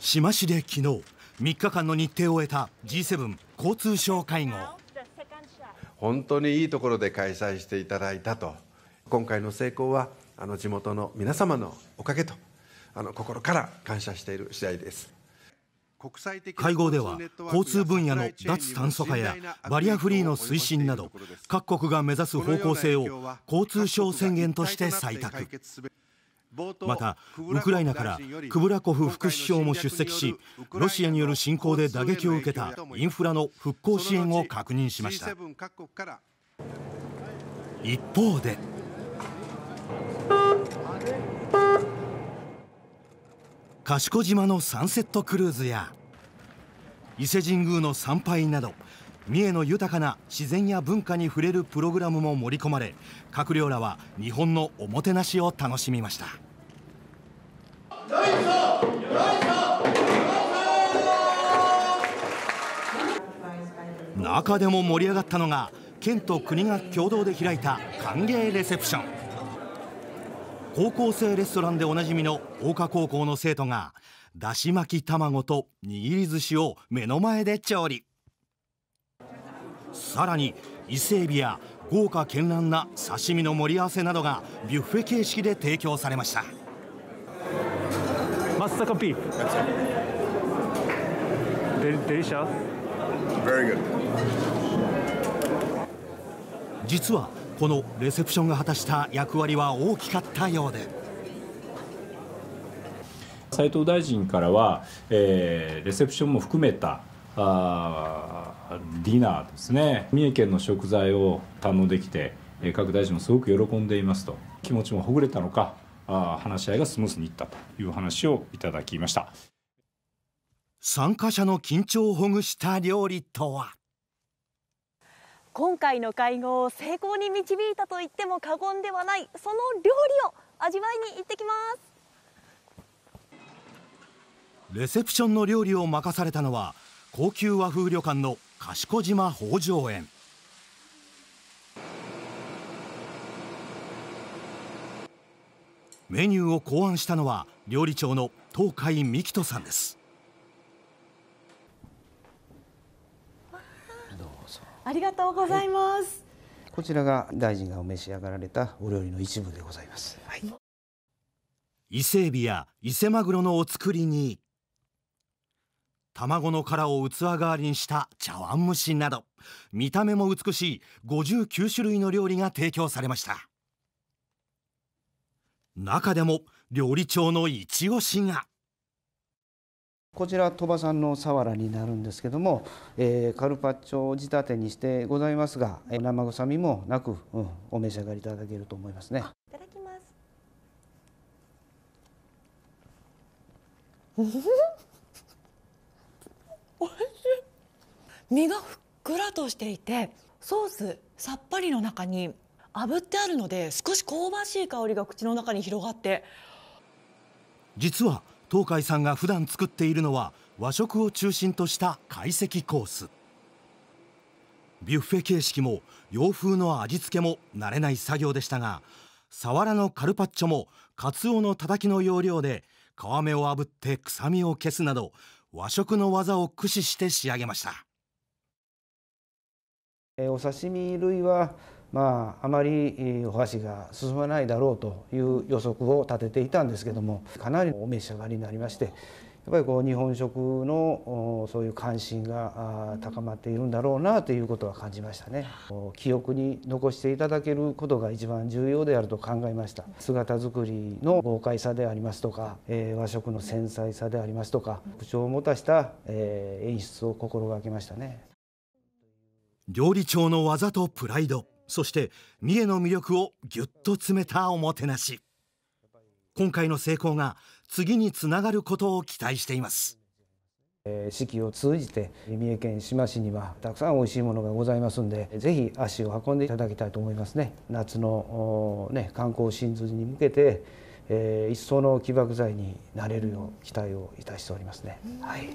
志摩市で昨日3日間の日程を終えた G7 交通省会合本当にいいところで開催していただいたと今回の成功はあの地元の皆様のおかげとあの心から感謝している次第です会合では交通分野の脱炭素化やバリアフリーの推進など各国が目指す方向性を交通省宣言として採択。またウクライナからクブラコフ副首相も出席しロシアによる侵攻で打撃を受けたインフラの復興支援を確認しました一方で賢島のサンセットクルーズや伊勢神宮の参拝など三重の豊かな自然や文化に触れるプログラムも盛り込まれ閣僚らは日本のおもてなしを楽しみました。中でも盛り上がったのが県と国が共同で開いた歓迎レセプション高校生レストランでおなじみの桜花高校の生徒がだし巻き卵と握り寿司を目の前で調理さらに伊勢海老や豪華絢爛な刺身の盛り合わせなどがビュッフェ形式で提供されました。m a s ー a k Very good. 実はこのレセプションが果たした役割は大きかったようで斉藤大臣からは、えー、レセプションも含めたあディナーですね三重県の食材を堪能できて各大臣もすごく喜んでいますと気持ちもほぐれたのかあ話し合いがスムーズにいったという話をいただきました参加者の緊張をほぐした料理とは今回の会合を成功に導いたと言っても過言ではないその料理を味わいに行ってきますレセプションの料理を任されたのは高級和風旅館の賢島北条園メニューを考案したのは料理長の東海美希人さんですどうぞありがとうございます、はい、こちらが大臣がお召し上がられたお料理の一部でございます、はい、伊勢海老や伊勢マグロのお造りに卵の殻を器代わりにした茶碗蒸しなど見た目も美しい59種類の料理が提供されました中でも料理長の一押しがこちら鳥羽さんのサワラになるんですけども、えー、カルパッチョ仕立てにしてございますが、生臭みもなく、うん、お召し上がりいただけると思いますね。いただきます。お いしい。身がふっくらとしていて、ソースさっぱりの中に炙ってあるので少し香ばしい香りが口の中に広がって実は東海さんが普段作っているのは和食を中心とした懐石コースビュッフェ形式も洋風の味付けも慣れない作業でしたがサワラのカルパッチョもカツオのたたきの要領で皮目を炙って臭みを消すなど和食の技を駆使して仕上げましたお刺身類はまあ、あまりお箸が進まないだろうという予測を立てていたんですけどもかなりお召し上がりになりましてやっぱりこう日本食のそういう関心が高まっているんだろうなということは感じましたね記憶に残していただけることが一番重要であると考えました姿作りの豪快さでありますとか、え和食の繊細さでありますとか口調を持たした、え演出を心がけましたね料理長の技とプライドそして三重の魅力をぎゅっと詰めたおもてなし今回の成功が次につながることを期待しています四季を通じて三重県志摩市にはたくさんおいしいものがございますのでぜひ足を運んでいただきたいと思いますね夏の、ね、観光シーズンに向けて、えー、一層の起爆剤になれるよう期待をいたしておりますね、はい